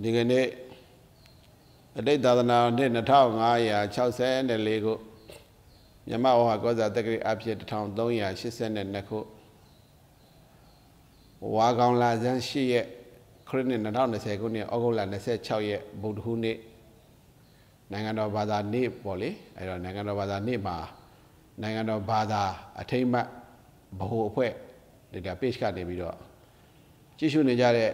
ဒီကနေ့အတိတ်သာသနာနှစ်2564ခုမြမဝဟကောဇာတက္ကရာအဖြစ်1382ခုဝါကောင်လာဇန်8ရက်ခရစ်နှစ်2020ခုနှစ်ဩဂုတ်လ26ရက်ဗုဒ္ဓဟူးနေ့နိုင်ငံတော်ဘာသာနေ့ပေါ့လေအဲ့တော့နိုင်ငံတော်ဘာသာနေ့မှာ နိုင်ငံတော်ဘာသာအထိမ့်မှတ်ဘ ਹੁ အဖွဲ့ဒီက page ကနေပြီးတော့ကြည့်ရှုနေကြတဲ့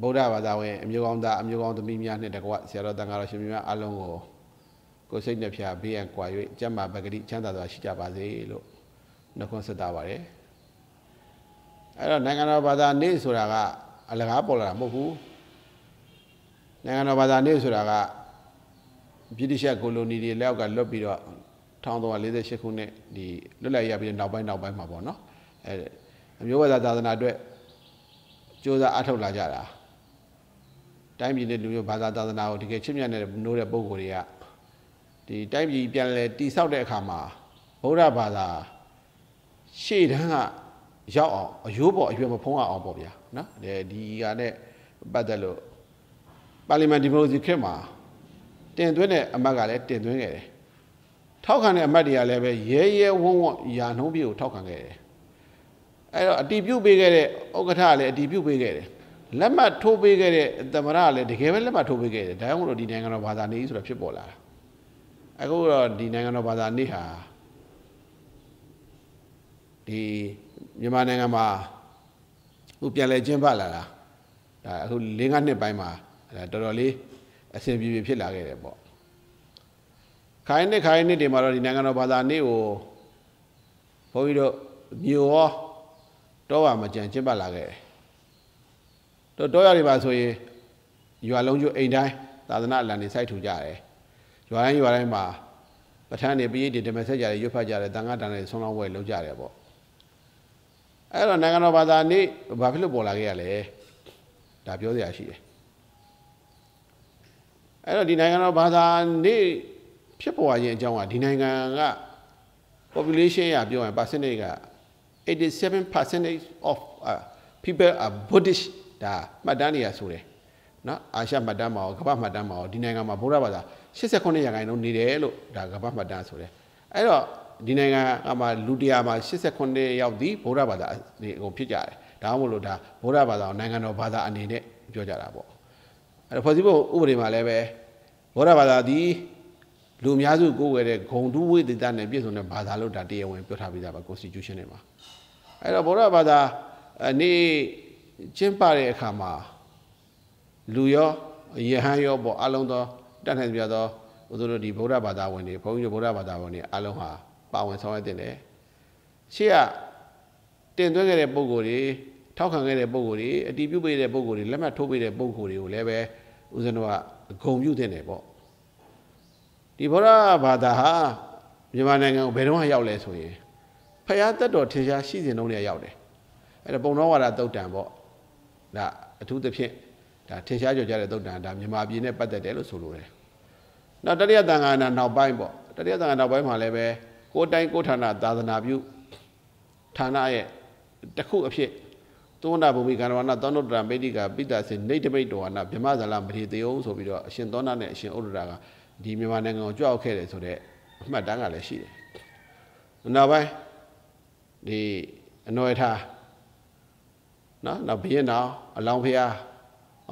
ဗုဒ္ဓဘာသာဝင်အမျိုးကောင်းသားအမျိုးကောင်းသမီးများနဲ့တကွဆရာတော်တန်ခါတော်ရှင်များအားလုံးကိုကိုယ်စိတ်နှဖျားဘေးရန်ကွာ၍ကျမ်းမာပဂတိချမ်းသာစွာရှိကြပါစေလို့နှုတ်ခွန်းဆက်တာပါတယ်အဲ့တော့နိုင်ငံတော်ဘာသာနေ့ဆိုတာကအလကားပေါ်လာတာမဟုတ်ဘူးနိုင်ငံတော်ဘာသာနေ့ဆိုတာကဗြိတိရှကိုလိုနီတွေလက်အောက်ကလွတ်ပြီးတော့1348ခုနှစ်ဒီလွတ်လပ်ရပြီးနောက်ပိုင်းနောက်ပိုင်းမှာပေါ့နော်အဲအမျိုးဘာသာသာသနာအတွက်စ조사အထောက်လာကြတာတိုင်းပြည်နဲ့လူမျိုးဘာသာသာသနာကိုတကယ်ချစ်မြတ်တဲ့နိုးတဲ့ပုံကိုယ်တွေကဒီတိုင်းပြည်ပြန်လဲတည်ဆောက်တဲ့အခါမှာဗုဒ္ဓဘာသာရှေ့တန်းကရောက်အောင်အယိုးပေါ်အရွယ်မဖုံးအောင်ပေါ့ဗျာနော်ဒီကနဲ့ပတ်သက်လို့ပါလီမန်ဒီမိုကရေစီခေတ်မှာတင်သွင်းတဲ့အမတ်ကလည်းတင်သွင်းခဲ့တယ်ထောက်ခံတဲ့အမတ်တွေကလည်းပဲရဲရဲဝုန်းဝုန်းယာနှုံးပြေကိုထောက်ခံခဲ့တယ်အဲ့တော့အတီးပြုတ်ပေးခဲ့တဲ့ဥက္ကဋ္ဌကလည်းအတီးပြုတ်ပေးခဲ့တယ်လက်မှတ်ထိုးပေးခဲ့တဲ့သမရကလည်းတကယ်ပဲလက်မှတ်ထိုးပေးခဲ့တယ်ဒါကြောင့်မို့လို့ဒီနိုင်ငံတော်ဘာသာနေကြီးဆိုတာဖြစ်ပေါ်လာတာအခုတော့ဒီနိုင်ငံတော်ဘာသာနေဟာဒီမြန်မာနိုင်ငံမှာခုပြန်လဲကျင်းပလာတာဒါအခု၄၅နှစ်ပိုင်းမှာတော်တော်လေးအဆင်ပြေပြေဖြစ်လာခဲ့တယ်ပေါ့ခိုင်းနှစ်ခိုင်းနှစ်တွေမှာတော့ဒီနိုင်ငံတော်ဘာသာနေ့ကိုဘုန်းကြီးတို့မြို့ရောတော့မှကြံကျင်းပလာခဲ့တယ်တော့တောရတွေပါဆိုရင်ရွာလုံးကျွအိမ်တိုင်းသာသနာအလံတွေစိုက်ထူကြတယ်ရွာတိုင်းရွာတိုင်းမှာပဋ္ဌာန်းတွေပိဋိတွေဓမ္မဆက်ကြတယ်ရွတ်ဖတ်ကြတယ်တန်ခါတန်တွေဆုံးလောင်းဝဲလုပ်ကြတယ်ပေါ့အဲ့တော့နိုင်ငံတော်ဘာသာနေ့ဘာဖြစ်လို့ပေါ်လာခဲ့ရလဲဒါပြောစရာရှိတယ်အဲ့တော့ဒီနိုင်ငံတော်ဘာသာနေ့ဖြစ်ပေါ်ခြင်းအကြောင်းကဒီနိုင်ငံက population ရပြောရင် percentage က87% of uh, people are Buddhist ဒါမှတ်တမ်းတွေကဆိုတယ်နော်အာရှမှတ်တမ်းမှာရောကမ္ဘာမှတ်တမ်းမှာရောဒီနိုင်ငံမှာဗုဒ္ဓဘာသာ89ရာခိုင်နှုန်းနေတယ်လို့ဒါကမ္ဘာမှတ်တမ်းဆိုတယ်အဲ့တော့ဒီနိုင်ငံမှာလူတရာမှာ89ယောက်သည်ဗုဒ္ဓဘာသာနေဟိုဖြစ်ကြတယ်ဒါမှမဟုတ်လို့ဒါဗုဒ္ဓဘာသာကိုနိုင်ငံတော်ဘာသာအနေနဲ့ပြောကြတာပေါ့အဲ့တော့ဖွဲ့စည်းပုံဥပဒေမှာလည်းပဲဗုဒ္ဓဘာသာသည်လူအများစုကိုးကွယ်တဲ့ဂုံတူးဝိသေသနဲ့ပြည့်စုံတဲ့ဘာသာလို့ဒါတရားဝင်ပြောထားပြီးသားပါ constitution နဲ့မှာအဲ့တော့ဗုဒ္ဓဘာသာအနေကျင့်ပတဲ့အခါမှာလူရောယဟန်ရောပေါ့အလုံးသောတတ်နိုင်ကြသောဦးဇုတို့ဒီဗုဒ္ဓဘာသာဝင်တွေဘုန်းကြီးတို့ဗုဒ္ဓဘာသာဝင်တွေအလုံးဟာပါဝင်ဆောင်ရွက်တင်တယ်ရှေ့ကတင်သွင်းခဲ့တဲ့ပုံကိုယ်တွေထောက်ခံခဲ့တဲ့ပုံကိုယ်တွေအတီးပြုတ်ပေးတဲ့ပုံကိုယ်တွေလက်မှတ်ထိုးပေးတဲ့ပုံကိုယ်တွေကိုလည်းပဲဦးဇင်းတို့ကဂုံပြုတင်တယ်ပေါ့ဒီဗုဒ္ဓဘာသာဟာမြန်မာနိုင်ငံကိုဘယ်တော့မှရောက်လဲဆိုရင်ဖရာတတ်တော်ထင်ရှားရှိစဉ်တုန်းကရောက်တယ်အဲ့ဒါပုံတော်ဝါဒတုတ်တံပေါ့ဒါအထူးသဖြင့်ဒါထင်ရှားကြော်ကြတဲ့သုတ်တန်ဒါမြန်မာပြည်နဲ့ပတ်သက်တယ်လို့ဆိုလိုတယ်။နောက်တရိယသံဃာနာနောက်ပိုင်းပေါ့တရိယသံဃာနောက်ပိုင်းမှာလည်းပဲကိုယ်တိုင်ကိုယ်ဌာနသာသနာပြုဌာနရဲ့တစ်ခုအဖြစ်သုံးနာဘုံမိကန္တဝနာသောနုတ္တရမိတိကပိတစေနေတမိတ်တော်နာဗြဟ္မဇာလမထေတယုံဆိုပြီးတော့အရှင်သောနာနဲ့အရှင်ဥဒ္ဒရာကဒီမြန်မာနိုင်ငံကိုကြွရောက်ခဲ့တယ်ဆိုတော့အမှတ်တမ်းကလည်းရှိတယ်။နောက်ပိုင်းဒီအနွယ်ထားနော်နောက်ဘုရင်တော်အလောင်းဖျား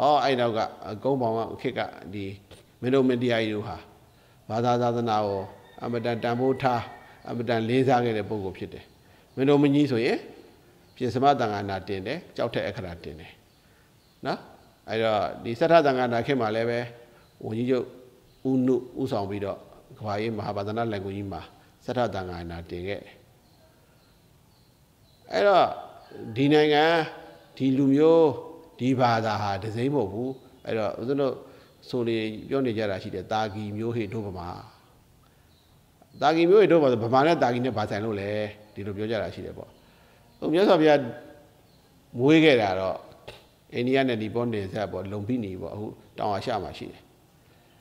အော်အဲ့နောက်ကကုန်းပေါင်းကခစ်ကဒီမင်းတို့မတရားကြီးတို့ဟာဘာသာသာသနာကိုအမတန်တန်ဖိုးထားအမတန်လေးစားခဲ့တဲ့ပုဂ္ဂိုလ်ဖြစ်တယ်မင်းတို့မကြီးဆိုရင်ပြစ္စမတန်ခါနာတင်တယ်ကြောက်တဲ့အခရာတင်တယ်နော်အဲ့တော့ဒီသထတန်ခါနာခေတ်မှာလည်းပဲဝန်ကြီးချုပ်ဦးနုဦးဆောင်ပြီးတော့ကဘာရေးမဟာဗဒနာလန်ကူကြီးမှာသထတန်ခါနာတင်ခဲ့အဲ့တော့ဒီနိုင်ငံဒီလူမျိုးဒီဘာသာဟာဒစိမ့်မဟုတ်ဘူးအဲ့တော့ဦးဇင်းတို့ဆိုလေပြောနေကြတာရှိတယ်တာဂီမျိုးဟိတို့ဗမာတာဂီမျိုးဟိတို့ဗမာဗမာနဲ့တာဂီနဲ့ဘာဆိုင်လို့လဲဒီလိုပြောကြတာရှိတယ်ပေါ့ဟိုမြတ်စွာဘုရားမွေးခဲ့တာတော့အိန္ဒိယနဲ့ဒီပေါ်နေဆက်ပေါ့လုံပြီးနေပေါ့အခုတောင်အာရှမှာရှိတယ်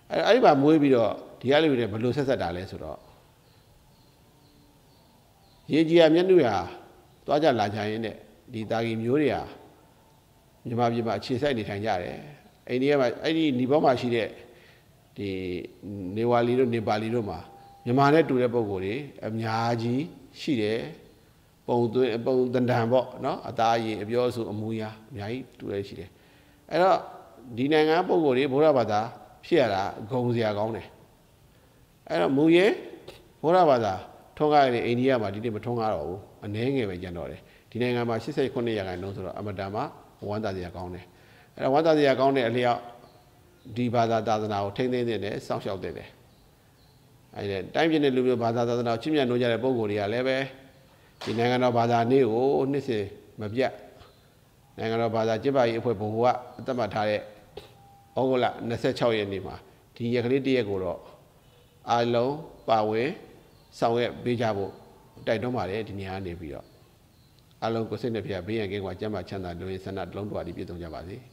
အဲ့အဲ့ဒီမှာမွေးပြီးတော့ဒီကလေးတွေဘလို့ဆက်ဆက်တာလဲဆိုတော့ရေကြီးရမျက်နှာဟာသွားကြလာကြရင်တဲ့ဒီတာဂီမျိုးတွေဟာမြန်မာပြည်မှာအခြေစိုက်နေထိုင်ကြတယ်အိန္ဒိယမှာအဲ့ဒီနီဘောမှာရှိတဲ့ဒီနေဝါလီတို့နေပါလီတို့မှာမြန်မာနဲ့တူတဲ့ပုံကိုယ်တွေအများကြီးရှိတယ်ပုံသွင်းပုံတန်တန်ပေါ့နော်အသားရည်အပြောအဆိုအမူအရာအများကြီးတူရရှိတယ်အဲ့တော့ဒီနိုင်ငံပုံကိုယ်တွေဘုရားဘာသာ ဖြစ်ရတာဂုံစရာကောင်းတယ်အဲ့တော့မူရင်ဘုရားဘာသာထုံးကားရတဲ့အိန္ဒိယမှာဒီနေ့မထုံးကားတော့ဘူးအနည်းငယ်ပဲကျန်တော့တယ်ဒီနိုင်ငံမှာ88ရာခိုင်နှုန်းဆိုတော့အမတန်မှာဝမ်းသာစရာကောင်းတယ်အဲ့ဒါဝမ်းသာစရာကောင်းတဲ့အလျောက်ဒီဘာသာသာသနာကိုထိန်းသိမ်းနေတယ်စောင့်ရှောက်နေတယ်အဲ့ဒီတိုင်းပြည်နဲ့လူမျိုးဘာသာသာသနာကိုချစ်မြတ်နိုးကြတဲ့ပုံကိုယ်တွေကလည်းပဲဒီနိုင်ငံတော်ဘာသာနေ့ကိုနှစ်စဉ်မပြတ်နိုင်ငံတော်ဘာသာကျစ်ပါရေးအဖွဲ့ဘုံကအသက်မှတ်ထားတဲ့ဩဂုတ်လ26ရက်နေ့မှာဒီရက်ကလေးတရက်ကိုတော့အလုံးပါဝင်ဆောင်ရွက်ပေးကြဖို့တိုက်တွန်းပါတယ်ဒီနေရာနေပြီးတော့အလုံးကိုစိတ်နှပြဘေးရန်ကင်းကွာကျမ်းမာချမ်းသာလူရင်းဆန္ဒလုံးတော်ဒီပြည့်စုံကြပါစေ။